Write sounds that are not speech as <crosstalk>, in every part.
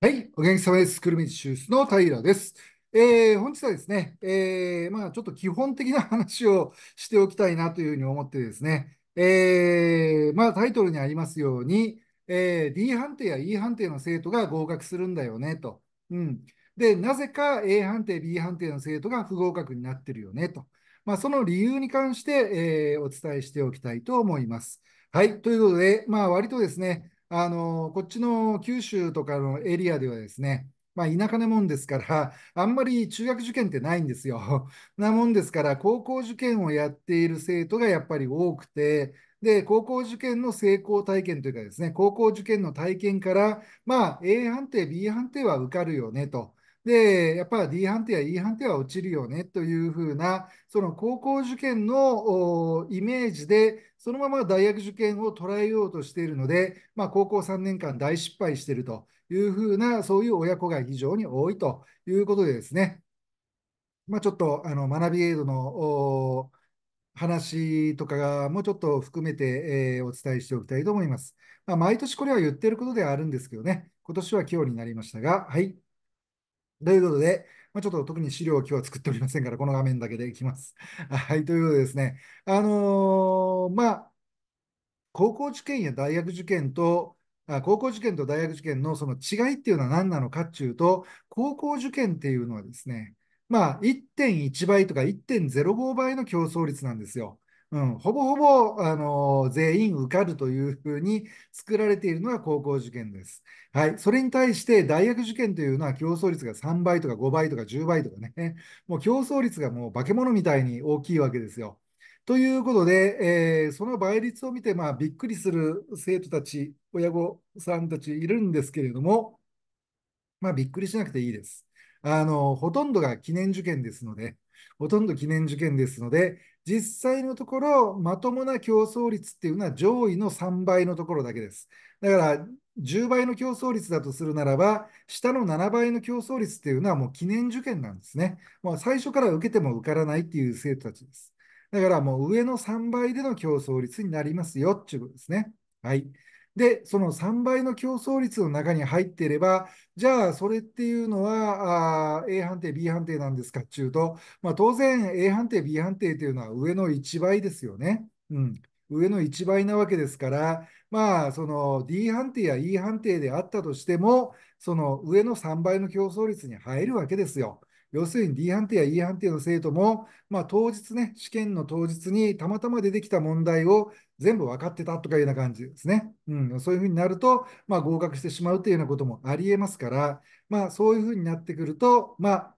はい、お元気さまです。久留米ュースの平です。えー、本日はですね、えー、まあ、ちょっと基本的な話をしておきたいなというふうに思ってですね、えー、まあ、タイトルにありますように、えー、D 判定や E 判定の生徒が合格するんだよねと。うん。で、なぜか A 判定、B 判定の生徒が不合格になってるよねと。まあ、その理由に関して、えー、お伝えしておきたいと思います。はい、ということで、まあ、割とですね、あの、こっちの九州とかのエリアではですね、まあ、田舎なもんですから、あんまり中学受験ってないんですよ。なもんですから、高校受験をやっている生徒がやっぱり多くて、で、高校受験の成功体験というかですね、高校受験の体験から、まあ、A 判定、B 判定は受かるよねと。で、やっぱり D 判定や E 判定は落ちるよねというふうな、その高校受験のイメージで、そのまま大学受験を捉えようとしているので、まあ、高校3年間大失敗しているというふうな、そういう親子が非常に多いということでですね、まあ、ちょっとあの学びエイドの話とかもちょっと含めて、えー、お伝えしておきたいと思います。まあ、毎年これは言っていることではあるんですけどね、今年は今日になりましたが、はい。ということで、まあ、ちょっと特に資料を今日は作っておりませんから、この画面だけでいきます。<laughs> はい、ということでですね、あのー、まあ、高校受験や大学受験と、高校受験と大学受験のその違いっていうのは何なのかっていうと、高校受験っていうのはですね、まあ、1.1倍とか1.05倍の競争率なんですよ。うん、ほぼほぼ、あの全員受かるというふうに作られているのが高校受験です。はい、それに対して大学受験というのは競争率が3倍とか5倍とか10倍とかね、もう競争率がもう化け物みたいに大きいわけですよ。ということで、えー、その倍率を見て、まあ、びっくりする生徒たち、親御さんたちいるんですけれども、まあ、びっくりしなくていいです。あの、ほとんどが記念受験ですので、ほとんど記念受験ですので、実際のところ、まともな競争率っていうのは上位の3倍のところだけです。だから、10倍の競争率だとするならば、下の7倍の競争率っていうのはもう記念受験なんですね。もう最初から受けても受からないっていう生徒たちです。だからもう上の3倍での競争率になりますよっていうことですね。はい。で、その3倍の競争率の中に入っていれば、じゃあ、それっていうのは、あ A 判定、B 判定なんですかっていうと、まあ、当然、A 判定、B 判定というのは上の1倍ですよね。うん、上の1倍なわけですから、まあ、その D 判定や E 判定であったとしても、その上の3倍の競争率に入るわけですよ。要するに D 判定や E 判定の生徒も、まあ、当日ね、試験の当日にたまたま出てきた問題を全部分かってたとかいうような感じですね。うん、そういうふうになると、まあ、合格してしまうというようなこともありえますから、まあ、そういうふうになってくると、まあ、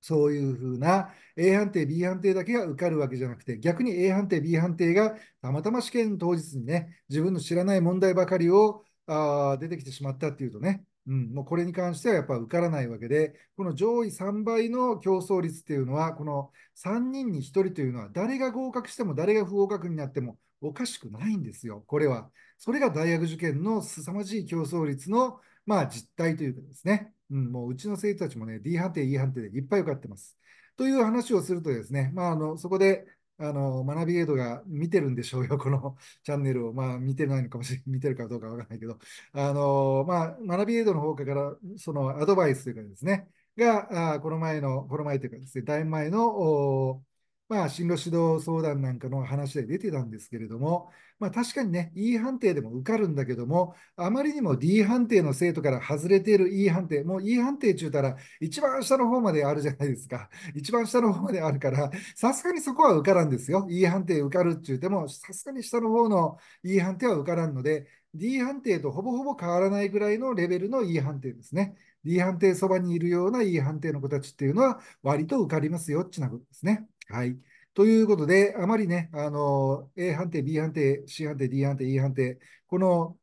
そういうふうな A 判定、B 判定だけが受かるわけじゃなくて、逆に A 判定、B 判定がたまたま試験当日にね、自分の知らない問題ばかりをあ出てきてしまったっていうとね、うん、もうこれに関してはやっぱ受からないわけで、この上位3倍の競争率っていうのは、この3人に1人というのは、誰が合格しても誰が不合格になってもおかしくないんですよ、これは。それが大学受験の凄まじい競争率の、まあ、実態というかですね、うん、もううちの生徒たちもね、D 判定、E 判定でいっぱい受かってます。という話をするとですね、まあ、あのそこであの、学びエイドが見てるんでしょうよ、この <laughs> チャンネルを。まあ、見てないのかもしれ見てるかどうかわからないけど、あの、まあ、学びエイドの方から、そのアドバイスというかですね、が、あこの前の、この前というかですね、だいぶ前の、まあ、進路指導相談なんかの話で出てたんですけれども、まあ、確かにね、E 判定でも受かるんだけども、あまりにも D 判定の生徒から外れている E 判定、もう E 判定中たら一番下の方まであるじゃないですか。<laughs> 一番下の方まであるから、さすがにそこは受からんですよ。E 判定受かるって言っても、さすがに下の方の E 判定は受からんので、D 判定とほぼほぼ変わらないぐらいのレベルの E 判定ですね。D 判定そばにいるような E 判定の子たちっていうのは割と受かりますよってなことですね。はい。ということで、あまりね、あの、A 判定、B 判定、C 判定、D 判定、E 判定、この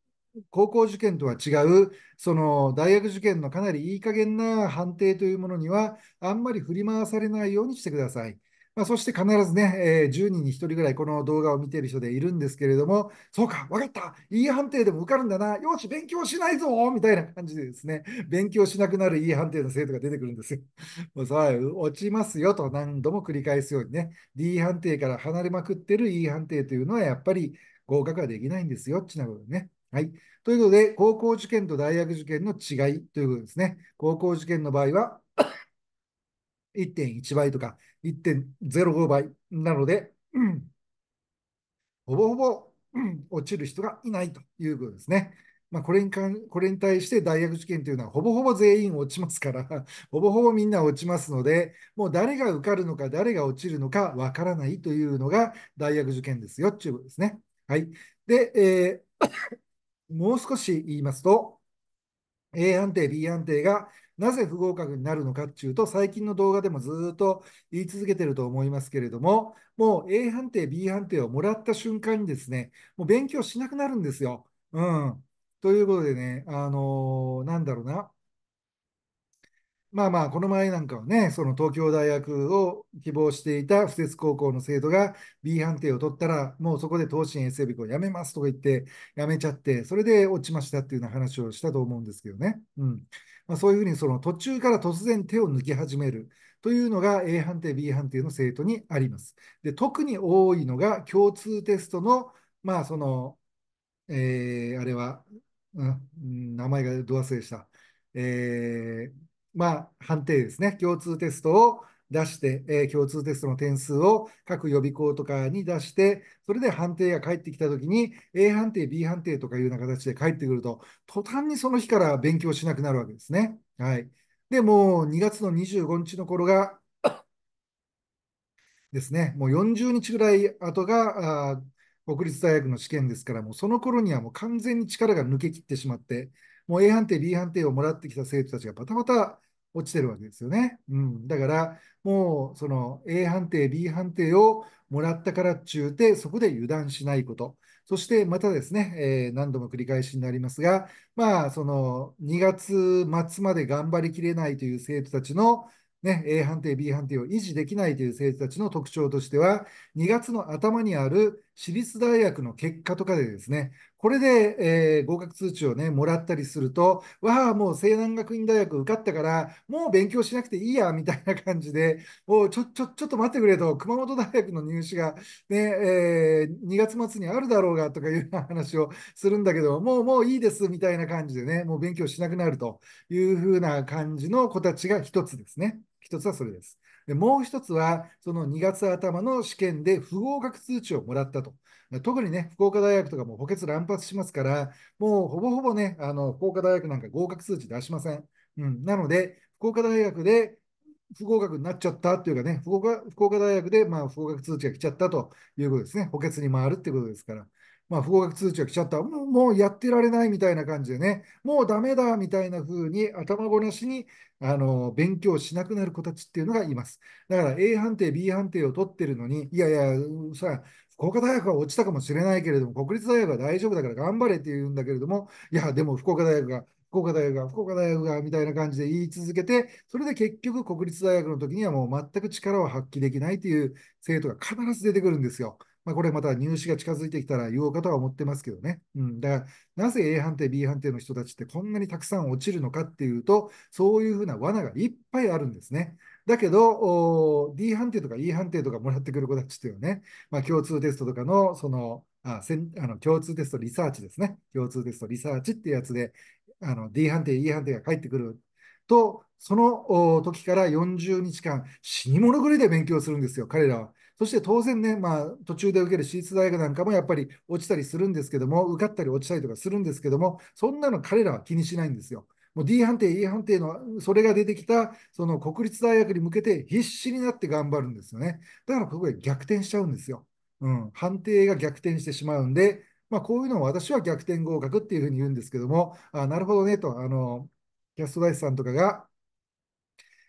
高校受験とは違う、その大学受験のかなりいい加減な判定というものには、あんまり振り回されないようにしてください。まあ、そして必ずね、えー、10人に1人ぐらいこの動画を見ている人でいるんですけれども、そうか、分かった、E 判定でも受かるんだな、よし、勉強しないぞみたいな感じでですね、勉強しなくなる E 判定の生徒が出てくるんですよ。<laughs> もうさ落ちますよと何度も繰り返すようにね、D 判定から離れまくってる E 判定というのはやっぱり合格はできないんですよ、ちなことね。はい。ということで、高校受験と大学受験の違いということですね。高校受験の場合は1.1倍とか1.05倍なので、うん、ほぼほぼ、うん、落ちる人がいないということですね。まあ、これにかんこれに対して大学受験というのはほぼほぼ全員落ちますから、<laughs> ほぼほぼみんな落ちますので、もう誰が受かるのか、誰が落ちるのかわからないというのが大学受験ですよということですね。はい。で、えー、<coughs> もう少し言いますと、A 判定、B 判定がなぜ不合格になるのかっていうと、最近の動画でもずっと言い続けてると思いますけれども、もう A 判定、B 判定をもらった瞬間にですね、もう勉強しなくなるんですよ。うん。ということでね、あのー、なんだろうな。まあまあ、この前なんかはね、その東京大学を希望していた附設高校の生徒が B 判定を取ったら、もうそこで東進衛生部をやめますとか言って、辞めちゃって、それで落ちましたっていうような話をしたと思うんですけどね。うん。まあ、そういうふうにその途中から突然手を抜き始めるというのが A 判定、B 判定の生徒にあります。で特に多いのが共通テストの、まあその、えー、あれは、うん、名前がど忘れした。えー、まあ、判定ですね。共通テストを出して、えー、共通テストの点数を各予備校とかに出して、それで判定が返ってきたときに、A 判定、B 判定とかいうような形で返ってくると、途端にその日から勉強しなくなるわけですね。はい。で、もう2月の25日の頃が、<coughs> ですね、もう40日ぐらい後が、あ国立大学の試験ですから、もうその頃にはもう完全に力が抜けきってしまって、もう A 判定、B 判定をもらってきた生徒たちがバタバタ落ちてるわけですよね。うん、だからもうその A 判定 B 判定をもらったからっちゅうてそこで油断しないこと。そしてまたですね、えー、何度も繰り返しになりますが、まあ、その2月末まで頑張りきれないという生徒たちの、ね、A 判定 B 判定を維持できないという生徒たちの特徴としては2月の頭にある私立大学の結果とかでですねこれで、えー、合格通知をね、もらったりすると、わあ、もう西南学院大学受かったから、もう勉強しなくていいや、みたいな感じで、もうちょ、ちょ、ちょっと待ってくれと、熊本大学の入試がね、えー、2月末にあるだろうが、とかいう話をするんだけど、もう、もういいです、みたいな感じでね、もう勉強しなくなるというふうな感じの子たちが一つですね。一つはそれです。でもう一つは、その2月頭の試験で不合格通知をもらったと。特にね、福岡大学とかも補欠乱発しますから、もうほぼほぼね、あの福岡大学なんか合格数値出しません。うん、なので、福岡大学で不合格になっちゃったっていうかね、福岡福岡大学でまあ不合格通知が来ちゃったということですね、補欠に回るってことですから、まあ、不合格通知が来ちゃった、もうもうやってられないみたいな感じでね、もうだめだみたいな風に頭ごなしにあの勉強しなくなる子たちっていうのがいます。だから A 判定、B 判定を取ってるのに、いやいや、さ、工科大学は落ちたかもしれないけれども、国立大学は大丈夫だから頑張れって言うんだけれども、いや、でも福岡大学が、福岡大学が、福岡大学が、みたいな感じで言い続けて、それで結局国立大学の時にはもう全く力を発揮できないという生徒が必ず出てくるんですよ。まあ、これまた入試が近づいてきたら言おうかとは思ってますけどね。うん、だから、なぜ A 判定、B 判定の人たちってこんなにたくさん落ちるのかっていうと、そういうふうな罠がいっぱいあるんですね。だけど、D 判定とか E 判定とかもらってくる子たちっていうね、まあ、共通テストとかの、その、あせんあの共通テストリサーチですね。共通テストリサーチっていうやつで、あの D 判定、E 判定が返ってくると、その時から40日間、死に物狂いで勉強するんですよ、彼らは。そして当然ね、まあ、途中で受ける私立大学なんかもやっぱり落ちたりするんですけども、受かったり落ちたりとかするんですけども、そんなの彼らは気にしないんですよ。もう D 判定、E 判定の、それが出てきた、その国立大学に向けて必死になって頑張るんですよね。だからここで逆転しちゃうんですよ。うん、判定が逆転してしまうんで、まあ、こういうのを私は逆転合格っていうふうに言うんですけども、あなるほどねと、あの、キャスト大使さんとかが、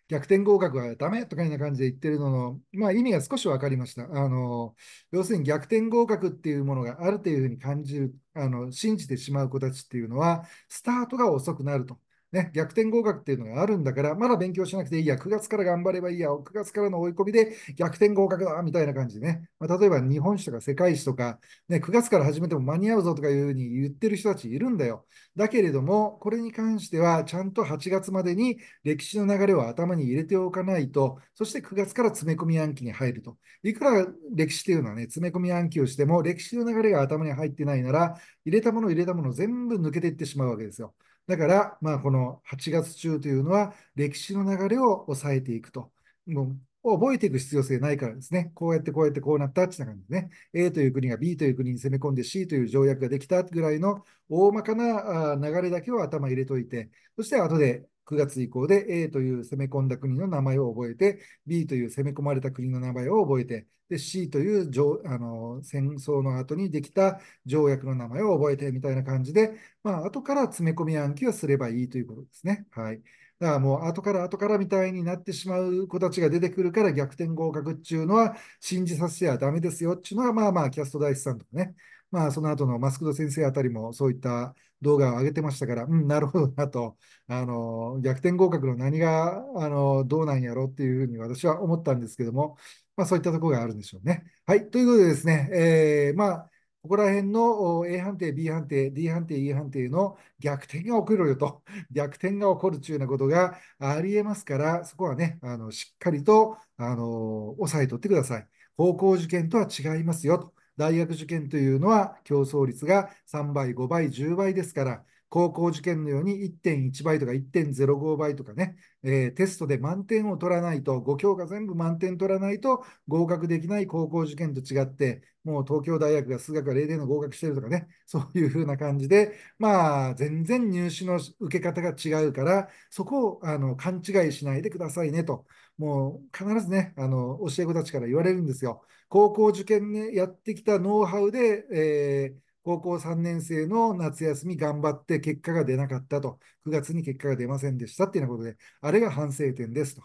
逆転合格はダメとかいうな感じで言ってるのの、まあ、意味が少し分かりました。あの要するに逆転合格っていうものがあるというふうに感じるあの信じてしまう子たちっていうのはスタートが遅くなると。ね、逆転合格っていうのがあるんだから、まだ勉強しなくていいや、9月から頑張ればいいや、9月からの追い込みで逆転合格だみたいな感じでね、まあ、例えば日本史とか世界史とか、ね、9月から始めても間に合うぞとかいうふうに言ってる人たちいるんだよ。だけれども、これに関しては、ちゃんと8月までに歴史の流れを頭に入れておかないと、そして9月から詰め込み暗記に入ると。いくら歴史っていうのはね、詰め込み暗記をしても、歴史の流れが頭に入ってないなら、入れたもの入れたもの全部抜けていってしまうわけですよ。だから、まあ、この8月中というのは、歴史の流れを抑えていくと。もう覚えていく必要性ないからですね。こうやってこうやってこうなったってな感じでね。A という国が B という国に攻め込んで C という条約ができたぐらいの大まかな流れだけを頭入れといて、そして後で9月以降で A という攻め込んだ国の名前を覚えて、B という攻め込まれた国の名前を覚えて、で C というあの戦争の後にできた条約の名前を覚えてみたいな感じで、まあ後から詰め込み暗記をすればいいということですね。はい。だからもう後から後からみたいになってしまう子たちが出てくるから逆転合格っていうのは信じさせちゃダメですよっていうのはまあまあキャスト大師さんとかね、まあその後のマスクド先生あたりもそういった動画を上げてましたから、うん、なるほどなと、あの逆転合格の何があのどうなんやろうっていうふうに私は思ったんですけども、まあ、そういったところがあるんでしょうね。はい、ということでですね、えー、まあ、ここら辺の A 判定、B 判定、D 判定、E 判定の逆転が起こるよと、<laughs> 逆転が起こるというようなことがありえますから、そこはね、あのしっかりとあの押さえとってください。高校受験とは違いますよと。大学受験というのは競争率が3倍、5倍、10倍ですから、高校受験のように1.1倍とか1.05倍とかね、えー、テストで満点を取らないと、5教科全部満点取らないと合格できない高校受験と違って、もう東京大学が数学が0点の合格してるとかね、そういうふうな感じで、まあ、全然入試の受け方が違うから、そこをあの勘違いしないでくださいねと、もう必ずね、あの教え子たちから言われるんですよ。高校受験、ね、やってきたノウハウで、えー高校3年生の夏休み頑張って結果が出なかったと、9月に結果が出ませんでしたっていうようなことで、あれが反省点ですと。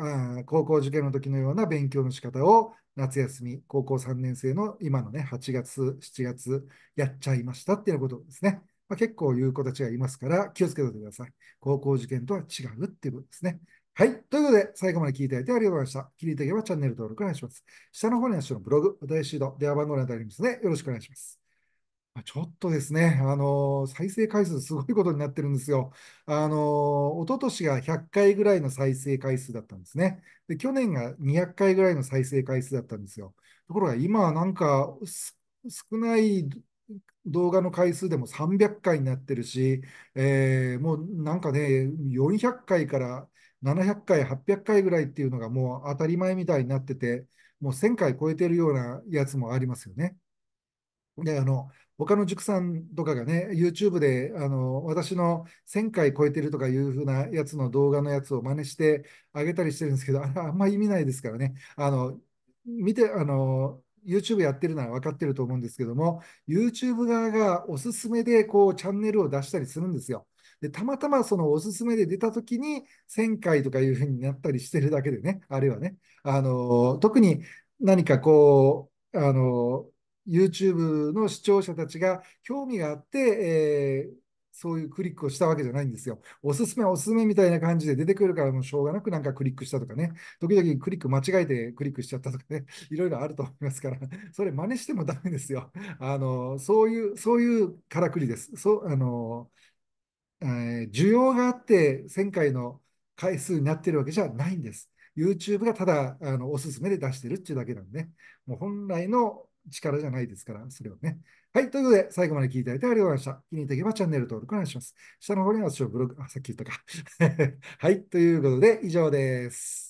あ高校受験の時のような勉強の仕方を夏休み、高校3年生の今のね、8月、7月、やっちゃいましたっていうことですね。まあ、結構言う子たちがいますから、気をつけておいてください。高校受験とは違うっていうことですね。はい。ということで、最後まで聞いていただいてありがとうございました。気に入っていけばチャンネル登録お願いします。下の方には私のブログ、お題シード、電話番号などありますので、よろしくお願いします。ちょっとですね、あの再生回数すごいことになってるんですよ。あの一昨年が100回ぐらいの再生回数だったんですね。で、去年が200回ぐらいの再生回数だったんですよ。ところが今はなんか少ない動画の回数でも300回になってるし、えーもうなんかね、400回から700回、800回ぐらいっていうのがもう当たり前みたいになってて、もう1000回超えてるようなやつもありますよね。で、あの、他の塾さんとかがね、YouTube であの私の1000回超えてるとかいうふうなやつの動画のやつを真似してあげたりしてるんですけど、ああんま意味ないですからね。あの見てあの YouTube やってるなら分かってると思うんですけども、YouTube 側がおすすめでこうチャンネルを出したりするんですよ。で、たまたまそのおすすめで出たときに1000回とかいうふうになったりしてるだけでね、あれはね、あの、特に何かこう、あの、YouTube の視聴者たちが興味があって、えーそういうクリックをしたわけじゃないんですよ。おすすめ、おすすめみたいな感じで出てくるからもうしょうがなくなんかクリックしたとかね、時々クリック間違えてクリックしちゃったとかね、<laughs> いろいろあると思いますから、それ真似してもダメですよ。あの、そういう、そういうからくりです。そう、あの、えー、需要があって1000回の回数になってるわけじゃないんです。YouTube がただあのおすすめで出してるっていうだけなんで、ね、もう本来の力じゃないですから、それはね。はい、ということで、最後まで聞いていただいてありがとうございました。気に入っていけばチャンネル登録お願いします。下の方に私のブログ、あ、さっき言ったか。<laughs> はい、ということで、以上です。